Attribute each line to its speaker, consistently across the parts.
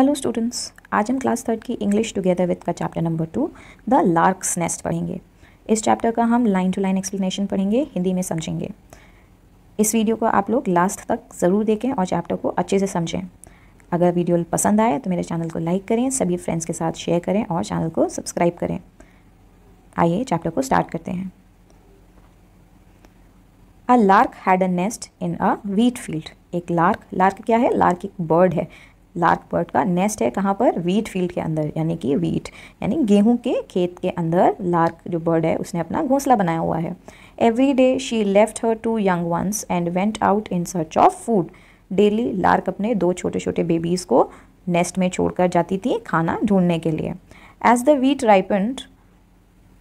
Speaker 1: hello students आज हम class third की इंग्लिश टुगेदर विद का chapter number two the lark's nest पढ़ेंगे इस चैप्टर का हम लाइन टू लाइन एक्सप्लेनेशन पढ़ेंगे हिंदी में समझेंगे इस वीडियो को आप लोग लास्ट तक ज़रूर देखें और चैप्टर को अच्छे से समझें अगर वीडियो पसंद आए तो मेरे चैनल को लाइक करें सभी फ्रेंड्स के साथ शेयर करें और चैनल को सब्सक्राइब करें आइए चैप्टर को स्टार्ट करते हैं a lark had a nest in a wheat field एक लार्क लार्क क्या है लार्क एक बर्ड है लार्क बर्ड का नेस्ट है कहाँ पर वीट फील्ड के अंदर यानी कि वीट यानी गेहूं के खेत के अंदर लार्क जो बर्ड है उसने अपना घोंसला बनाया हुआ है every day she left her two young ones and went out in search of food daily lark अपने दो छोटे छोटे बेबीज़ को नेस्ट में छोड़कर जाती थी खाना ढूंढने के लिए as the wheat ripened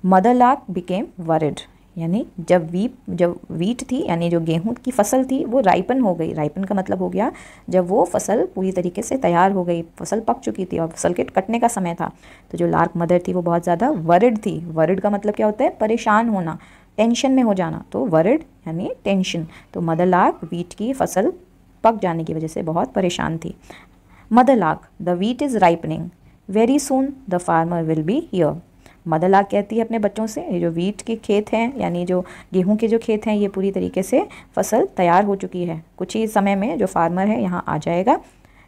Speaker 1: mother lark became worried यानी जब वीप जब वीट थी यानी जो गेहूं की फसल थी वो राइपन हो गई राइपन का मतलब हो गया जब वो फसल पूरी तरीके से तैयार हो गई फसल पक चुकी थी और फसल के कटने का समय था तो जो लार्क मदर थी वो बहुत ज़्यादा वर्ड थी वर्ड का मतलब क्या होता है परेशान होना टेंशन में हो जाना तो वर्ड यानी टेंशन तो मदर लार्क वीट की फसल पक जाने की वजह से बहुत परेशान थी mother lark the wheat is ripening very soon the farmer will be here mother lark कहती है अपने बच्चों से ये जो वीट के खेत हैं यानी जो गेहूं के जो खेत हैं ये पूरी तरीके से फसल तैयार हो चुकी है कुछ ही समय में जो फार्मर है यहाँ आ जाएगा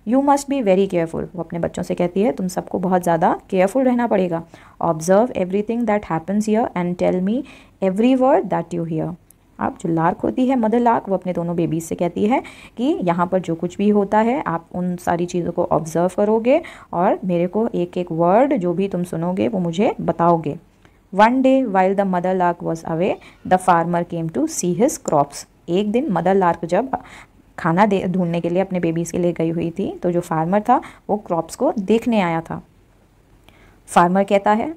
Speaker 1: you must be very careful वो अपने बच्चों से कहती है तुम सबको बहुत ज़्यादा केयरफुल रहना पड़ेगा observe everything that happens here and tell me every word that you hear आप जो लार्क होती है मदर लार्क वो अपने दोनों बेबीज से कहती है कि यहाँ पर जो कुछ भी होता है आप उन सारी चीज़ों को ऑब्ज़र्व करोगे और मेरे को एक एक वर्ड जो भी तुम सुनोगे वो मुझे बताओगे one day while the mother lark was away the farmer came to see his crops एक दिन मदर लार्क जब खाना दे ढूंढने के लिए अपने बेबीज़ के लिए गई हुई थी तो जो फार्मर था वो क्रॉप्स को देखने आया था फार्मर कहता है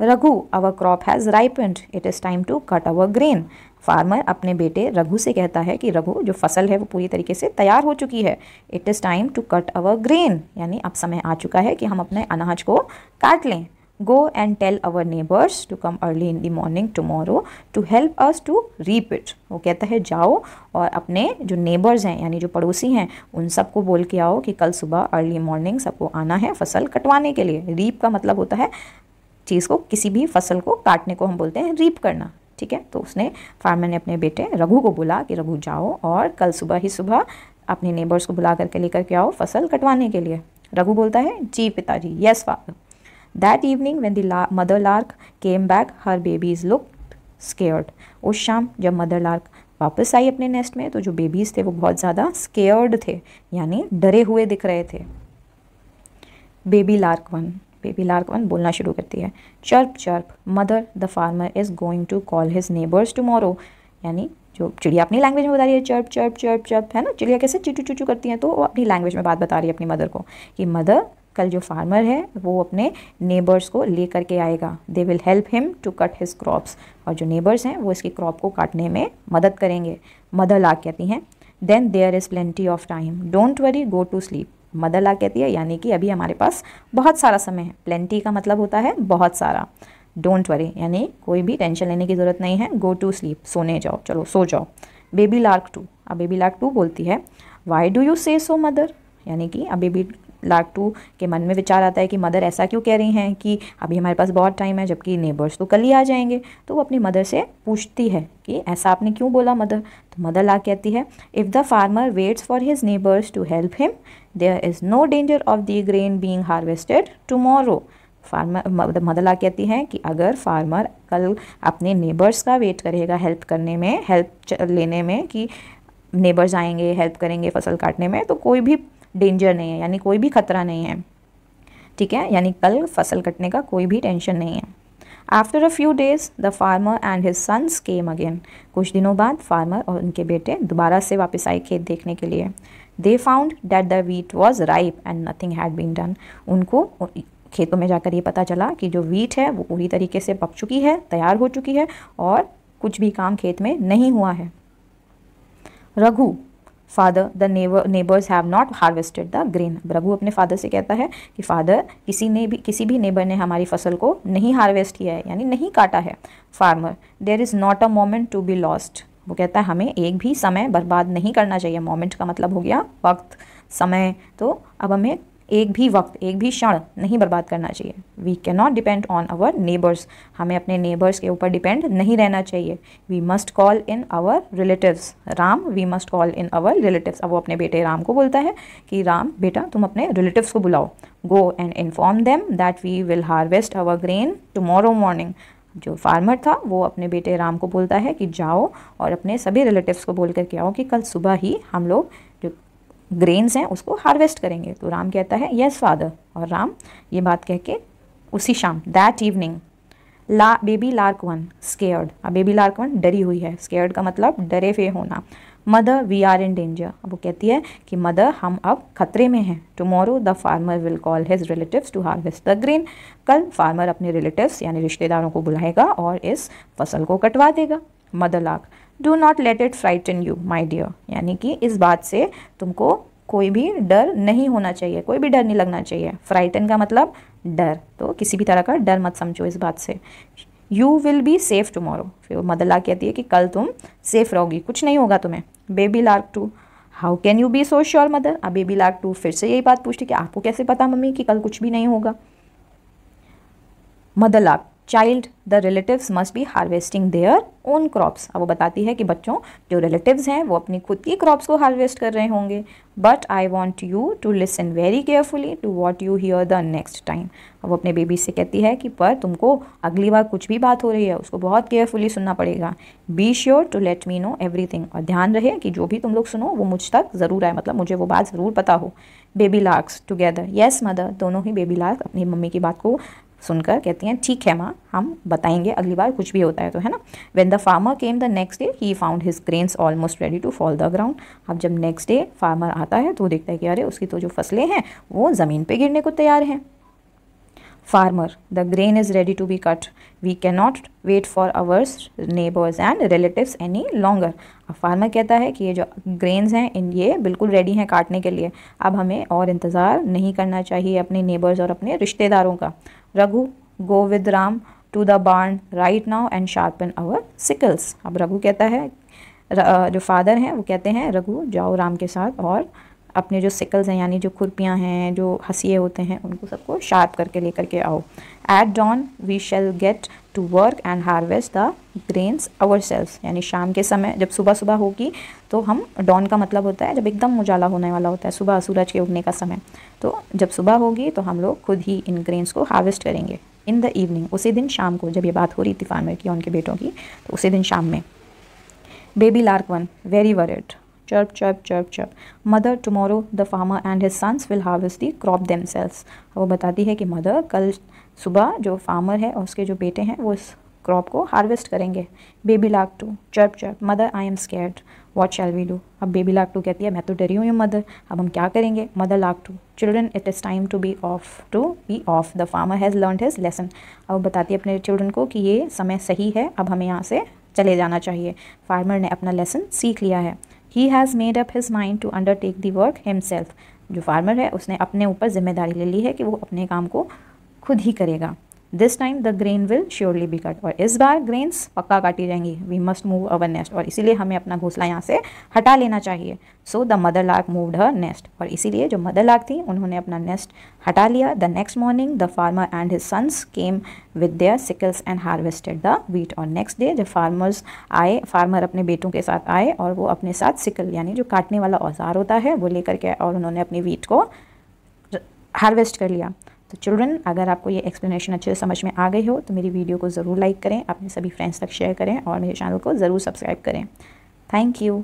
Speaker 1: Raghu our crop has ripened it is time to cut our grain farmer अपने बेटे रघु से कहता है कि रघु जो फसल है वो पूरी तरीके से तैयार हो चुकी है it is time to cut our grain यानी अब समय आ चुका है कि हम अपने अनाज को काट लें go and tell our neighbours to come early in the morning tomorrow to help us to reap it वो कहता है जाओ और अपने जो नेबर्स हैं यानी जो पड़ोसी हैं उन सबको बोल के आओ कि कल सुबह अर्ली मॉर्निंग सबको आना है फसल कटवाने के लिए रीप का मतलब होता है चीज़ को किसी भी फसल को काटने को हम बोलते हैं रीप करना ठीक है तो उसने फार्मर ने अपने बेटे रघु को बोला कि रघु जाओ और कल सुबह ही सुबह अपने नेबर्स को बुला करके लेकर के आओ फसल कटवाने के लिए रघु बोलता है जी पिताजी yes father that evening when the mother lark came back her babies look scared उस शाम जब मदर लार्क वापस आई अपने नेस्ट में तो जो बेबीज़ थे वो बहुत ज़्यादा स्केयर्ड थे यानी डरे हुए दिख रहे थे baby lark one baby one बोलना शुरू करती है chirp chirp mother the farmer is going to call his neighbours tomorrow यानी जो चिड़िया अपनी लैंग्वेज में बता रही है चर्प चर्प चर्प चर्प है ना चिड़िया कैसे चिटू चूचू करती हैं तो वो अपनी लैंग्वेज में बात बता रही है अपनी मदर को कि मदर कल जो फार्मर है वो अपने नेबर्स को ले करके आएगा they will help him to cut his crops और जो नेबर्स हैं वो इसकी क्रॉप को काटने में मदद करेंगे मदर ला कहती हैं then there is plenty of time don't worry go to sleep mother lark कहती है यानी कि अभी हमारे पास बहुत सारा समय है प्लेंटी का मतलब होता है बहुत सारा डोंट वरी यानी कोई भी टेंशन लेने की ज़रूरत नहीं है गो टू स्लीप सोने जाओ चलो सो जाओ बेबी लार्क टू अब बेबी लार्क टू बोलती है वाई डू यू से सो मदर यानी कि अब बेबी टू के मन में विचार आता है कि मदर ऐसा क्यों कह रही हैं कि अभी हमारे पास बहुत टाइम है जबकि नेबर्स तो कल ही आ जाएंगे तो वो अपनी मदर से पूछती है कि ऐसा आपने क्यों बोला मदर तो मदर ला कहती है if the farmer waits for his neighbours to help him there is no danger of the grain being harvested tomorrow farmer mother mother lark कहती हैं कि अगर फार्मर कल अपने नेबर्स का वेट करेगा हेल्प करने में हेल्प लेने में कि नेबर्स आएंगे हेल्प करेंगे फसल काटने में तो कोई भी डेंजर नहीं है यानी कोई भी खतरा नहीं है ठीक है यानी कल फसल कटने का कोई भी टेंशन नहीं है after a few days the farmer and his sons came again कुछ दिनों बाद फार्मर और उनके बेटे दोबारा से वापस आए खेत देखने के लिए they found that the wheat was ripe and nothing had been done उनको खेतों में जाकर ये पता चला कि जो वीट है वो पूरी तरीके से पक चुकी है तैयार हो चुकी है और कुछ भी काम खेत में नहीं हुआ है Raghu father the neighbour neighbours have not harvested the green Raghu अपने फादर से कहता है कि फादर किसी ने भी किसी भी नेबर ने हमारी फसल को नहीं हार्वेस्ट किया है यानी नहीं काटा है farmer there is not a moment to be lost वो कहता है हमें एक भी समय बर्बाद नहीं करना चाहिए मोमेंट का मतलब हो गया वक्त समय तो अब हमें एक भी वक्त एक भी क्षण नहीं बर्बाद करना चाहिए we can not depend on our neighbours हमें अपने नेबर्स के ऊपर डिपेंड नहीं रहना चाहिए we must call in our relatives Ram we must call in our relatives अब वो अपने बेटे राम को बोलता है कि राम बेटा तुम अपने रिलेटिव्स को बुलाओ go and inform them that we will harvest our grain tomorrow morning जो फार्मर था वो अपने बेटे राम को बोलता है कि जाओ और अपने सभी रिलेटिव्स को बोल करके आओ कि कल सुबह ही हम लोग ग्रेन्स हैं उसको हार्वेस्ट करेंगे तो राम कहता है यस फादर और राम ये बात कह के उसी शाम that evening lark baby lark one scared अब बेबी लार्क वन डरी हुई है स्केयर्ड का मतलब डरे हुए होना mother we are in danger अब वो कहती है कि मदर हम अब खतरे में हैं tomorrow the farmer will call his relative to harvest the grain कल फार्मर अपने रिलेटिव यानी रिश्तेदारों को बुलाएगा और इस फसल को कटवा देगा mother lark do not let it frighten you my dear यानी कि इस बात से तुमको कोई भी डर नहीं होना चाहिए कोई भी डर नहीं लगना चाहिए फ्राइटन का मतलब डर तो किसी भी तरह का डर मत समझो इस बात से you will be safe tomorrow फिर मदला कहती है कि कल तुम सेफ़ रहोगी कुछ नहीं होगा तुम्हें baby lark two how can you be so sure mother अब बेबी लार्क टू फिर से यही बात पूछती कि आपको कैसे पता मम्मी कि कल कुछ भी नहीं होगा mother lark child the relatives must be harvesting their own crops अब वो बताती है कि बच्चों जो रिलेटिव्स हैं वो अपनी खुद की क्रॉप्स को हार्वेस्ट कर रहे होंगे but I want you to listen very carefully to what you hear the next time अब वो अपने बेबी से कहती है कि पर तुमको अगली बार कुछ भी बात हो रही है उसको बहुत केयरफुली सुनना पड़ेगा be sure to let me know everything और ध्यान रहे कि जो भी तुम लोग सुनो वो मुझ तक ज़रूर आए मतलब मुझे वो बात ज़रूर पता हो baby larks together yes mother दोनों ही बेबी लार्क अपनी मम्मी की बात को सुनकर कहती हैं ठीक है माँ हम बताएंगे अगली बार कुछ भी होता है तो है ना when the farmer came the next day he found his grains almost ready to fall the ground अब जब नेक्स्ट डे फार्मर आता है तो देखता है कि अरे उसकी तो जो फसलें हैं वो ज़मीन पर गिरने को तैयार हैं farmer the grain is ready to be cut we can not wait for ours neighbours and relative any longer अब फार्मर कहता है कि ये जो ग्रेन्स हैं इन ये बिल्कुल रेडी हैं काटने के लिए अब हमें और इंतज़ार नहीं करना चाहिए अपने नेबर्स और अपने रिश्तेदारों का Raghu go with Ram to the barn right now and sharpen our sickles अब रघु कहता है जो फादर हैं वो कहते हैं रघु जाओ राम के साथ और अपने जो सिकल्स हैं यानी जो खुरपियाँ हैं जो हंसिए होते हैं उनको सबको शार्प करके लेकर के आओ at dawn we shall get to work and harvest the grains our sells यानी शाम के समय जब सुबह सुबह होगी तो हम डॉन का मतलब होता है जब एकदम उजाला होने वाला होता है सुबह सूरज के उगने का समय तो जब सुबह होगी तो हम लोग खुद ही इन ग्रेन्स को हार्वेस्ट करेंगे इन द इवनिंग उसी दिन शाम को जब ये बात हो रही थी फार्मर की उनके बेटों की तो उसी दिन शाम में baby lark one very worried chirp chirp chirp mother mother the farmer and his sons will harvest the crop themselves वो बताती है कि मदर कल सुबह जो फार्मर है और उसके जो बेटे हैं वो इस क्रॉप को हार्वेस्ट करेंगे baby lark two chirp chirp mother I am scared what shall we do अब बेबी लाक टू कहती है मैं तो डरी हुई हूँ मदर अब हम क्या करेंगे mother lark to children it is time to be off to be off the farmer has learn his lesson अब बताती है अपने चिल्ड्रन को कि ये समय सही है अब हमें यहाँ से चले जाना चाहिए फार्मर ने अपना लेसन सीख लिया है he has made up his mind to undertake the work himself जो फार्मर है उसने अपने ऊपर जिम्मेदारी ले ली है कि वो अपने काम को खुद ही करेगा this time the grain will surely be cut और इस बार ग्रेन्स पक्का काटी जाएंगी we must move our nest और इसीलिए हमें अपना घोसला यहाँ से हटा लेना चाहिए so the mother lark move her nest और इसीलिए जो मदर लाक थी उन्होंने अपना नेस्ट हटा लिया the next morning the farmer and his sons came with their sickles and harvested the wheat और नेक्स्ट डे जब फार्मर्स आए फार्मर अपने बेटों के साथ आए और वो अपने साथ सिकल यानी जो काटने वाला औजार होता है वो लेकर के और उन्होंने अपनी वीट को हार्वेस्ट कर लिया तो चिल्ड्रन अगर आपको ये एक्सप्लेनेशन अच्छे से समझ में आ गई हो तो मेरी वीडियो को ज़रूर लाइक करें अपने सभी फ्रेंड्स तक शेयर करें और मेरे चैनल को ज़रूर सब्सक्राइब करें थैंक यू